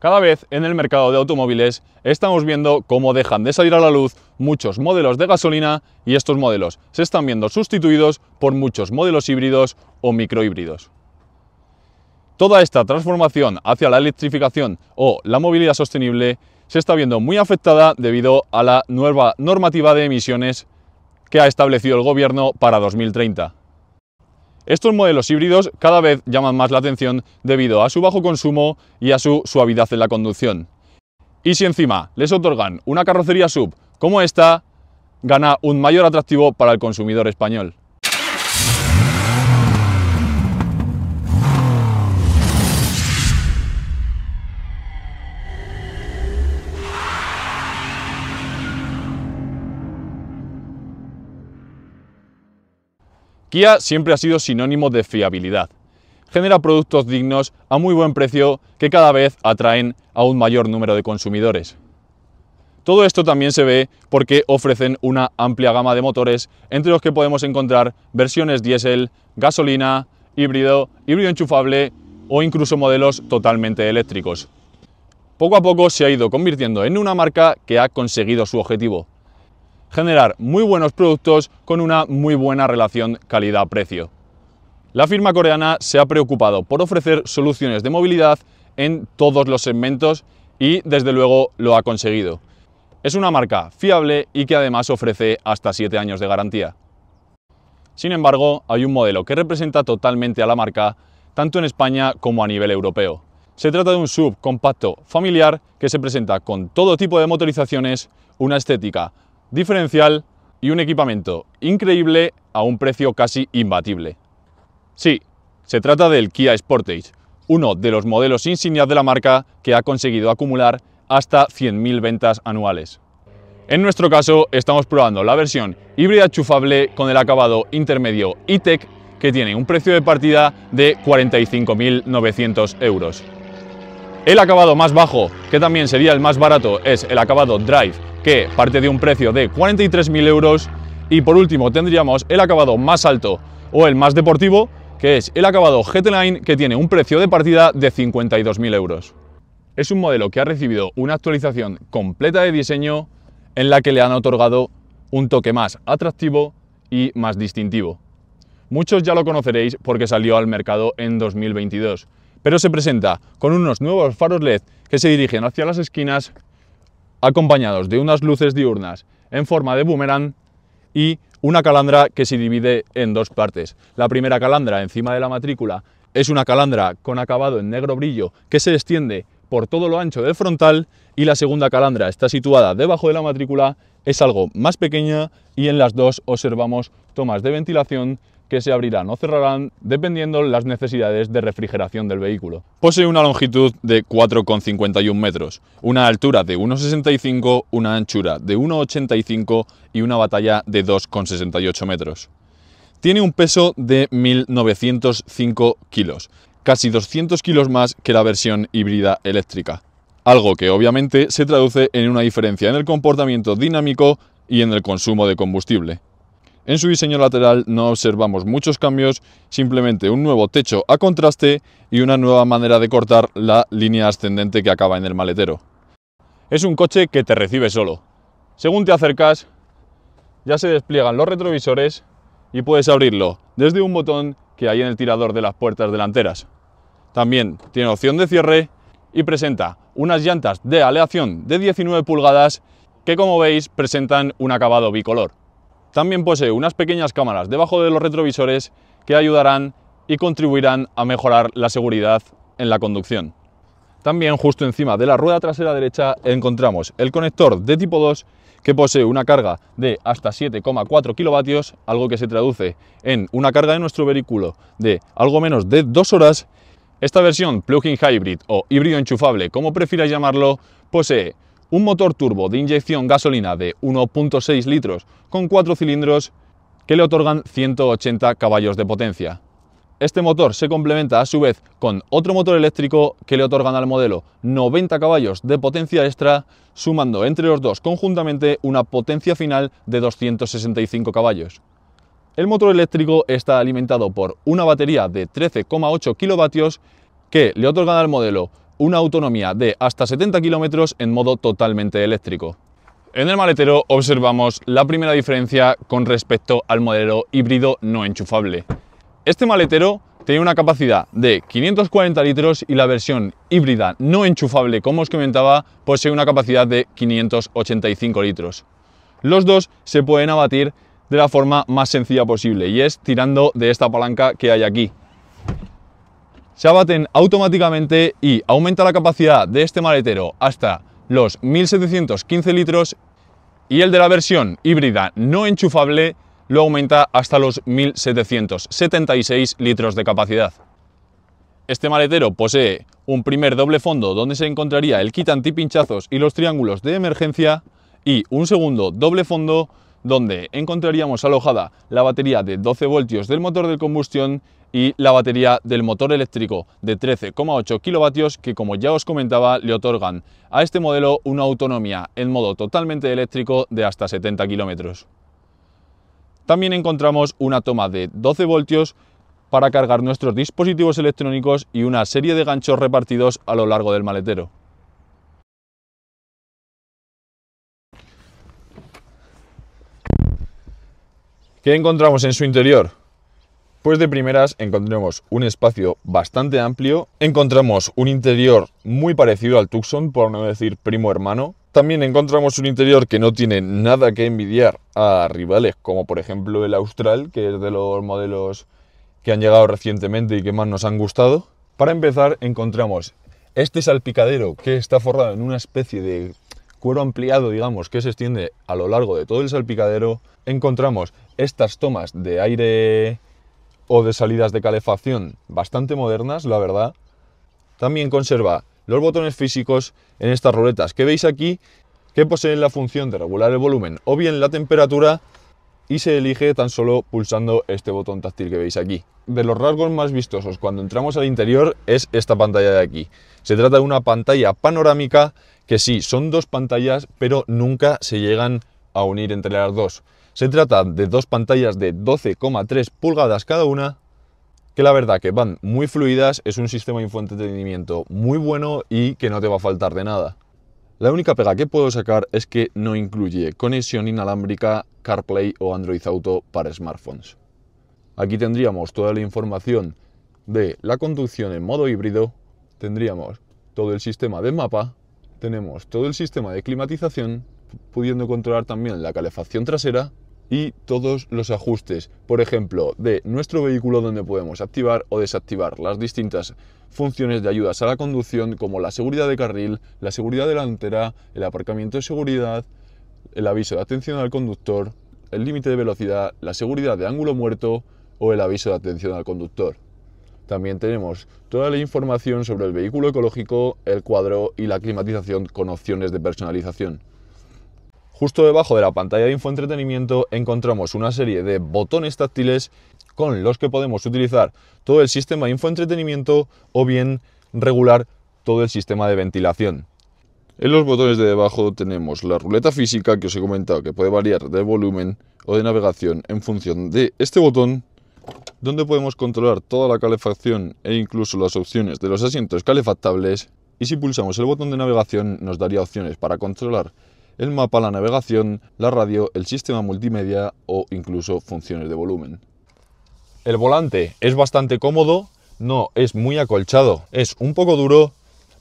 Cada vez en el mercado de automóviles estamos viendo cómo dejan de salir a la luz muchos modelos de gasolina y estos modelos se están viendo sustituidos por muchos modelos híbridos o microhíbridos. Toda esta transformación hacia la electrificación o la movilidad sostenible se está viendo muy afectada debido a la nueva normativa de emisiones que ha establecido el gobierno para 2030. Estos modelos híbridos cada vez llaman más la atención debido a su bajo consumo y a su suavidad en la conducción. Y si encima les otorgan una carrocería sub como esta, gana un mayor atractivo para el consumidor español. Kia siempre ha sido sinónimo de fiabilidad. Genera productos dignos a muy buen precio que cada vez atraen a un mayor número de consumidores. Todo esto también se ve porque ofrecen una amplia gama de motores, entre los que podemos encontrar versiones diésel, gasolina, híbrido, híbrido enchufable o incluso modelos totalmente eléctricos. Poco a poco se ha ido convirtiendo en una marca que ha conseguido su objetivo, generar muy buenos productos con una muy buena relación calidad-precio. La firma coreana se ha preocupado por ofrecer soluciones de movilidad en todos los segmentos y desde luego lo ha conseguido. Es una marca fiable y que además ofrece hasta 7 años de garantía. Sin embargo, hay un modelo que representa totalmente a la marca, tanto en España como a nivel europeo. Se trata de un sub compacto familiar que se presenta con todo tipo de motorizaciones, una estética diferencial y un equipamiento increíble a un precio casi imbatible. Sí, se trata del Kia Sportage, uno de los modelos insignia de la marca que ha conseguido acumular hasta 100.000 ventas anuales. En nuestro caso, estamos probando la versión híbrida chufable con el acabado intermedio E-Tech que tiene un precio de partida de 45.900 euros. El acabado más bajo, que también sería el más barato, es el acabado Drive que parte de un precio de 43.000 euros. Y por último tendríamos el acabado más alto o el más deportivo, que es el acabado GT-Line, que tiene un precio de partida de 52.000 euros. Es un modelo que ha recibido una actualización completa de diseño en la que le han otorgado un toque más atractivo y más distintivo. Muchos ya lo conoceréis porque salió al mercado en 2022, pero se presenta con unos nuevos faros LED que se dirigen hacia las esquinas acompañados de unas luces diurnas en forma de boomerang y una calandra que se divide en dos partes. La primera calandra encima de la matrícula es una calandra con acabado en negro brillo que se extiende por todo lo ancho del frontal y la segunda calandra está situada debajo de la matrícula, es algo más pequeña y en las dos observamos tomas de ventilación que se abrirán o cerrarán dependiendo las necesidades de refrigeración del vehículo. Posee una longitud de 4,51 metros, una altura de 1,65, una anchura de 1,85 y una batalla de 2,68 metros. Tiene un peso de 1.905 kilos, casi 200 kilos más que la versión híbrida eléctrica. Algo que obviamente se traduce en una diferencia en el comportamiento dinámico y en el consumo de combustible. En su diseño lateral no observamos muchos cambios, simplemente un nuevo techo a contraste y una nueva manera de cortar la línea ascendente que acaba en el maletero. Es un coche que te recibe solo. Según te acercas, ya se despliegan los retrovisores y puedes abrirlo desde un botón que hay en el tirador de las puertas delanteras. También tiene opción de cierre y presenta unas llantas de aleación de 19 pulgadas que como veis presentan un acabado bicolor. También posee unas pequeñas cámaras debajo de los retrovisores que ayudarán y contribuirán a mejorar la seguridad en la conducción. También justo encima de la rueda trasera derecha encontramos el conector de tipo 2 que posee una carga de hasta 7,4 kilovatios, algo que se traduce en una carga de nuestro vehículo de algo menos de 2 horas. Esta versión plug-in hybrid o híbrido enchufable, como prefieras llamarlo, posee un motor turbo de inyección gasolina de 1.6 litros con 4 cilindros que le otorgan 180 caballos de potencia. Este motor se complementa a su vez con otro motor eléctrico que le otorgan al modelo 90 caballos de potencia extra, sumando entre los dos conjuntamente una potencia final de 265 caballos. El motor eléctrico está alimentado por una batería de 13,8 kilovatios que le otorgan al modelo una autonomía de hasta 70 kilómetros en modo totalmente eléctrico. En el maletero observamos la primera diferencia con respecto al modelo híbrido no enchufable. Este maletero tiene una capacidad de 540 litros y la versión híbrida no enchufable, como os comentaba, posee una capacidad de 585 litros. Los dos se pueden abatir de la forma más sencilla posible y es tirando de esta palanca que hay aquí se abaten automáticamente y aumenta la capacidad de este maletero hasta los 1715 litros y el de la versión híbrida no enchufable lo aumenta hasta los 1776 litros de capacidad. Este maletero posee un primer doble fondo donde se encontraría el kit antipinchazos y los triángulos de emergencia y un segundo doble fondo donde encontraríamos alojada la batería de 12 voltios del motor de combustión y la batería del motor eléctrico de 13,8 kilovatios que como ya os comentaba le otorgan a este modelo una autonomía en modo totalmente eléctrico de hasta 70 kilómetros. También encontramos una toma de 12 voltios para cargar nuestros dispositivos electrónicos y una serie de ganchos repartidos a lo largo del maletero. ¿Qué encontramos en su interior? Pues de primeras encontramos un espacio bastante amplio, encontramos un interior muy parecido al Tucson, por no decir primo hermano. También encontramos un interior que no tiene nada que envidiar a rivales, como por ejemplo el Austral, que es de los modelos que han llegado recientemente y que más nos han gustado. Para empezar, encontramos este salpicadero que está forrado en una especie de cuero ampliado, digamos, que se extiende a lo largo de todo el salpicadero, encontramos estas tomas de aire o de salidas de calefacción bastante modernas, la verdad. También conserva los botones físicos en estas ruletas que veis aquí, que poseen la función de regular el volumen o bien la temperatura y se elige tan solo pulsando este botón táctil que veis aquí. De los rasgos más vistosos cuando entramos al interior es esta pantalla de aquí. Se trata de una pantalla panorámica que sí, son dos pantallas, pero nunca se llegan a unir entre las dos. Se trata de dos pantallas de 12,3 pulgadas cada una, que la verdad que van muy fluidas, es un sistema de infoentretenimiento muy bueno y que no te va a faltar de nada. La única pega que puedo sacar es que no incluye conexión inalámbrica CarPlay o Android Auto para smartphones. Aquí tendríamos toda la información de la conducción en modo híbrido, tendríamos todo el sistema de mapa, tenemos todo el sistema de climatización, pudiendo controlar también la calefacción trasera y todos los ajustes, por ejemplo, de nuestro vehículo donde podemos activar o desactivar las distintas funciones de ayudas a la conducción como la seguridad de carril, la seguridad delantera, el aparcamiento de seguridad, el aviso de atención al conductor, el límite de velocidad, la seguridad de ángulo muerto o el aviso de atención al conductor. También tenemos toda la información sobre el vehículo ecológico, el cuadro y la climatización con opciones de personalización. Justo debajo de la pantalla de infoentretenimiento encontramos una serie de botones táctiles con los que podemos utilizar todo el sistema de infoentretenimiento o bien regular todo el sistema de ventilación. En los botones de debajo tenemos la ruleta física que os he comentado que puede variar de volumen o de navegación en función de este botón donde podemos controlar toda la calefacción e incluso las opciones de los asientos calefactables y si pulsamos el botón de navegación nos daría opciones para controlar el mapa, la navegación, la radio, el sistema multimedia o incluso funciones de volumen. El volante es bastante cómodo, no es muy acolchado, es un poco duro,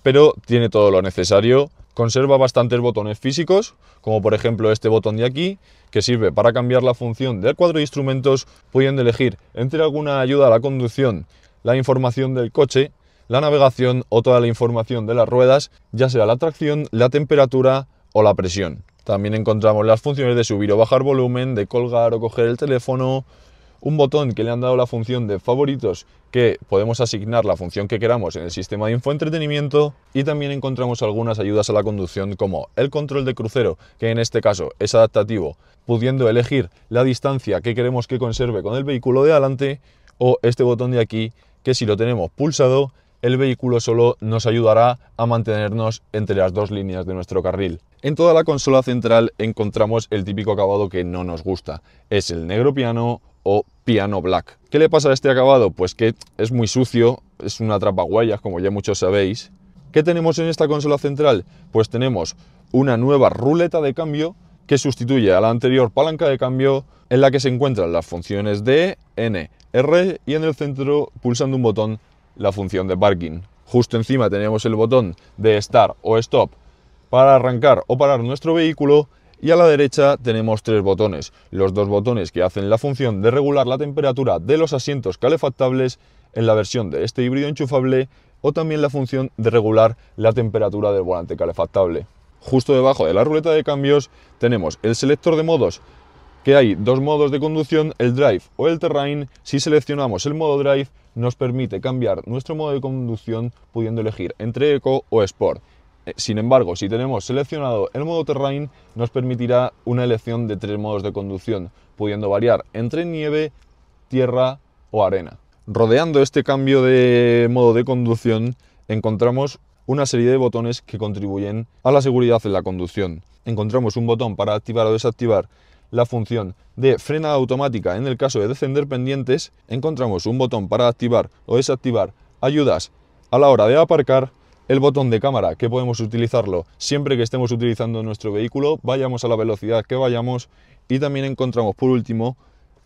pero tiene todo lo necesario Conserva bastantes botones físicos, como por ejemplo este botón de aquí, que sirve para cambiar la función del cuadro de instrumentos, pudiendo elegir entre alguna ayuda a la conducción, la información del coche, la navegación o toda la información de las ruedas, ya sea la tracción, la temperatura o la presión. También encontramos las funciones de subir o bajar volumen, de colgar o coger el teléfono, un botón que le han dado la función de favoritos que podemos asignar la función que queramos en el sistema de infoentretenimiento y también encontramos algunas ayudas a la conducción como el control de crucero, que en este caso es adaptativo, pudiendo elegir la distancia que queremos que conserve con el vehículo de adelante o este botón de aquí que si lo tenemos pulsado el vehículo solo nos ayudará a mantenernos entre las dos líneas de nuestro carril. En toda la consola central encontramos el típico acabado que no nos gusta. Es el negro piano o piano black. ¿Qué le pasa a este acabado? Pues que es muy sucio, es una trapa guayas, como ya muchos sabéis. ¿Qué tenemos en esta consola central? Pues tenemos una nueva ruleta de cambio que sustituye a la anterior palanca de cambio en la que se encuentran las funciones de N, R y en el centro, pulsando un botón, la función de parking. Justo encima tenemos el botón de Start o Stop para arrancar o parar nuestro vehículo y a la derecha tenemos tres botones, los dos botones que hacen la función de regular la temperatura de los asientos calefactables en la versión de este híbrido enchufable o también la función de regular la temperatura del volante calefactable. Justo debajo de la ruleta de cambios tenemos el selector de modos, que hay dos modos de conducción, el drive o el terrain. Si seleccionamos el modo drive nos permite cambiar nuestro modo de conducción pudiendo elegir entre eco o sport. Eh, sin embargo, si tenemos seleccionado el modo terrain, nos permitirá una elección de tres modos de conducción, pudiendo variar entre nieve, tierra o arena. Rodeando este cambio de modo de conducción, encontramos una serie de botones que contribuyen a la seguridad en la conducción. Encontramos un botón para activar o desactivar la función de frenada automática en el caso de descender pendientes, encontramos un botón para activar o desactivar ayudas a la hora de aparcar el botón de cámara, que podemos utilizarlo siempre que estemos utilizando nuestro vehículo, vayamos a la velocidad que vayamos. Y también encontramos, por último,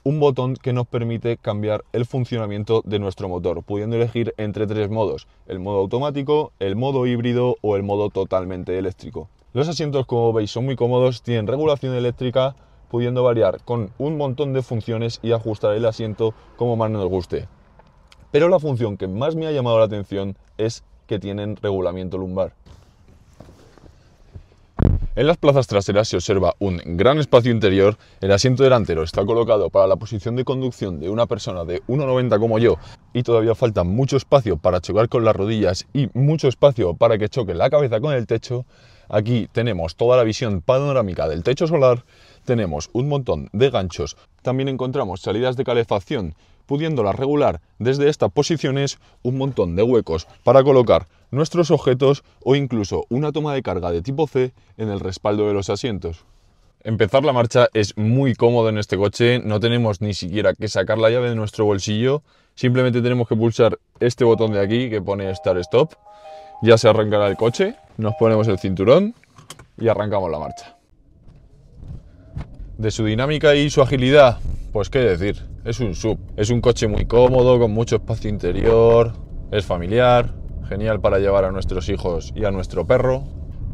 un botón que nos permite cambiar el funcionamiento de nuestro motor, pudiendo elegir entre tres modos, el modo automático, el modo híbrido o el modo totalmente eléctrico. Los asientos, como veis, son muy cómodos, tienen regulación eléctrica, pudiendo variar con un montón de funciones y ajustar el asiento como más nos guste. Pero la función que más me ha llamado la atención es que tienen regulamiento lumbar. En las plazas traseras se observa un gran espacio interior, el asiento delantero está colocado para la posición de conducción de una persona de 1,90 como yo y todavía falta mucho espacio para chocar con las rodillas y mucho espacio para que choque la cabeza con el techo. Aquí tenemos toda la visión panorámica del techo solar, tenemos un montón de ganchos, también encontramos salidas de calefacción pudiéndola regular desde estas posiciones un montón de huecos para colocar nuestros objetos o incluso una toma de carga de tipo C en el respaldo de los asientos. Empezar la marcha es muy cómodo en este coche, no tenemos ni siquiera que sacar la llave de nuestro bolsillo, simplemente tenemos que pulsar este botón de aquí que pone Start Stop, ya se arrancará el coche, nos ponemos el cinturón y arrancamos la marcha. De su dinámica y su agilidad, pues qué decir, es un sub. Es un coche muy cómodo, con mucho espacio interior, es familiar, genial para llevar a nuestros hijos y a nuestro perro,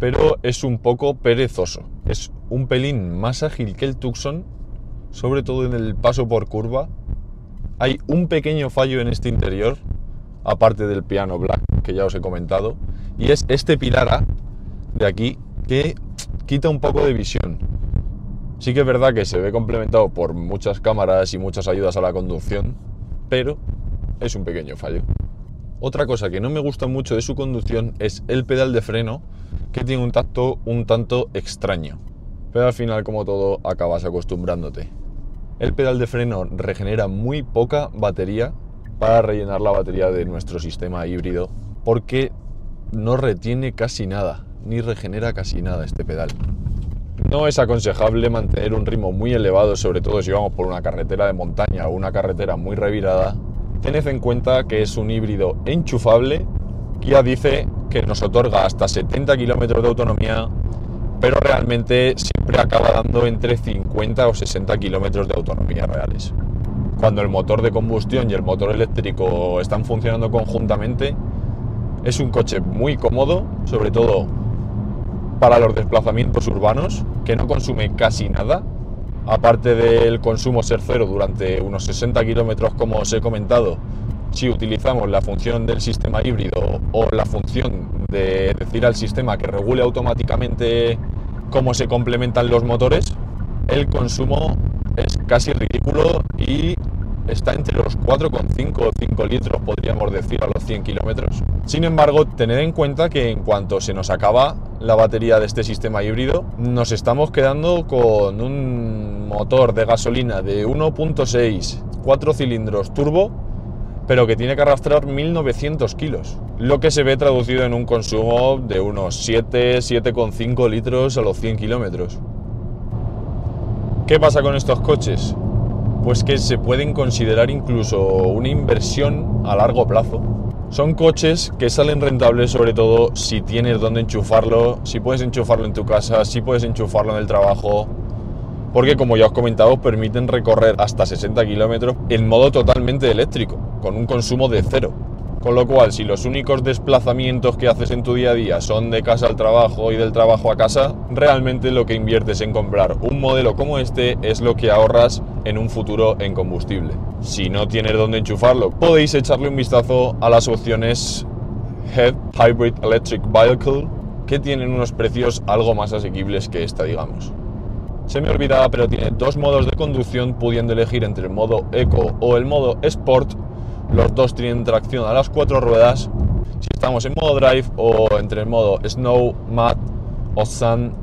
pero es un poco perezoso. Es un pelín más ágil que el Tucson, sobre todo en el paso por curva. Hay un pequeño fallo en este interior, aparte del piano black que ya os he comentado, y es este pilar de aquí que quita un poco de visión. Sí que es verdad que se ve complementado por muchas cámaras y muchas ayudas a la conducción, pero es un pequeño fallo. Otra cosa que no me gusta mucho de su conducción es el pedal de freno, que tiene un tacto un tanto extraño. Pero al final, como todo, acabas acostumbrándote. El pedal de freno regenera muy poca batería para rellenar la batería de nuestro sistema híbrido, porque no retiene casi nada, ni regenera casi nada este pedal. No es aconsejable mantener un ritmo muy elevado, sobre todo si vamos por una carretera de montaña o una carretera muy revirada. Tened en cuenta que es un híbrido enchufable. que ya dice que nos otorga hasta 70 kilómetros de autonomía, pero realmente siempre acaba dando entre 50 o 60 kilómetros de autonomía reales. Cuando el motor de combustión y el motor eléctrico están funcionando conjuntamente, es un coche muy cómodo, sobre todo para los desplazamientos urbanos, que no consume casi nada, aparte del consumo ser cero durante unos 60 kilómetros, como os he comentado, si utilizamos la función del sistema híbrido o la función de decir al sistema que regule automáticamente cómo se complementan los motores, el consumo es casi ridículo y está entre los 4,5 o 5 litros, podríamos decir, a los 100 kilómetros. Sin embargo, tened en cuenta que en cuanto se nos acaba la batería de este sistema híbrido, nos estamos quedando con un motor de gasolina de 1.6, 4 cilindros turbo, pero que tiene que arrastrar 1.900 kilos, lo que se ve traducido en un consumo de unos 7, 7,5 litros a los 100 kilómetros. ¿Qué pasa con estos coches? Pues que se pueden considerar incluso una inversión a largo plazo son coches que salen rentables sobre todo si tienes dónde enchufarlo, si puedes enchufarlo en tu casa, si puedes enchufarlo en el trabajo, porque como ya os comentado permiten recorrer hasta 60 kilómetros en modo totalmente eléctrico, con un consumo de cero. Con lo cual, si los únicos desplazamientos que haces en tu día a día son de casa al trabajo y del trabajo a casa, realmente lo que inviertes en comprar un modelo como este es lo que ahorras en un futuro en combustible. Si no tienes dónde enchufarlo, podéis echarle un vistazo a las opciones Head Hybrid Electric Vehicle que tienen unos precios algo más asequibles que esta, digamos. Se me olvidaba, pero tiene dos modos de conducción, pudiendo elegir entre el modo eco o el modo sport los dos tienen tracción a las cuatro ruedas. Si estamos en modo drive o entre el modo snow, mud o sun,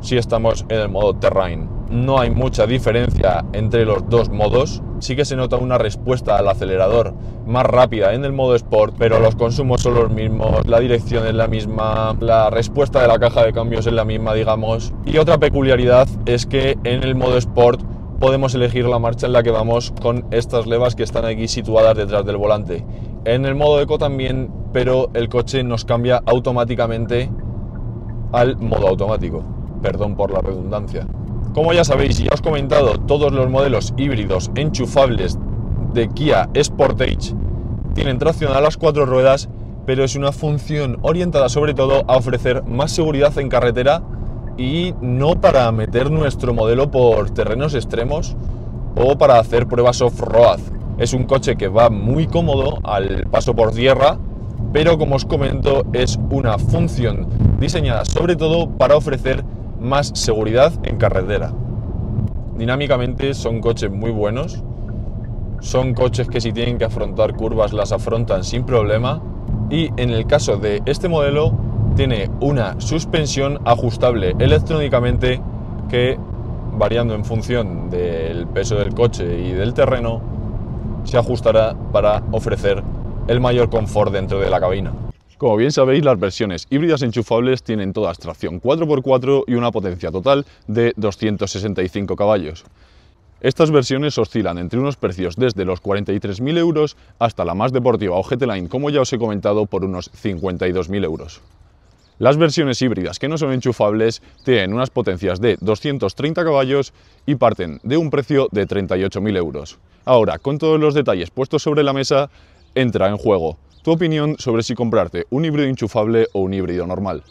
si estamos en el modo terrain. No hay mucha diferencia entre los dos modos. Sí que se nota una respuesta al acelerador más rápida en el modo sport, pero los consumos son los mismos, la dirección es la misma, la respuesta de la caja de cambios es la misma, digamos. Y otra peculiaridad es que en el modo sport podemos elegir la marcha en la que vamos con estas levas que están aquí situadas detrás del volante. En el modo eco también, pero el coche nos cambia automáticamente al modo automático. Perdón por la redundancia. Como ya sabéis, ya os he comentado, todos los modelos híbridos enchufables de Kia Sportage tienen tracción a las cuatro ruedas, pero es una función orientada sobre todo a ofrecer más seguridad en carretera y no para meter nuestro modelo por terrenos extremos o para hacer pruebas off-road. Es un coche que va muy cómodo al paso por tierra, pero como os comento es una función diseñada sobre todo para ofrecer más seguridad en carretera. Dinámicamente son coches muy buenos, son coches que si tienen que afrontar curvas las afrontan sin problema y en el caso de este modelo tiene una suspensión ajustable electrónicamente que, variando en función del peso del coche y del terreno, se ajustará para ofrecer el mayor confort dentro de la cabina. Como bien sabéis, las versiones híbridas e enchufables tienen todas tracción 4x4 y una potencia total de 265 caballos. Estas versiones oscilan entre unos precios desde los 43.000 euros hasta la más deportiva o Line, como ya os he comentado, por unos 52.000 euros. Las versiones híbridas que no son enchufables tienen unas potencias de 230 caballos y parten de un precio de 38.000 euros. Ahora, con todos los detalles puestos sobre la mesa, entra en juego tu opinión sobre si comprarte un híbrido enchufable o un híbrido normal.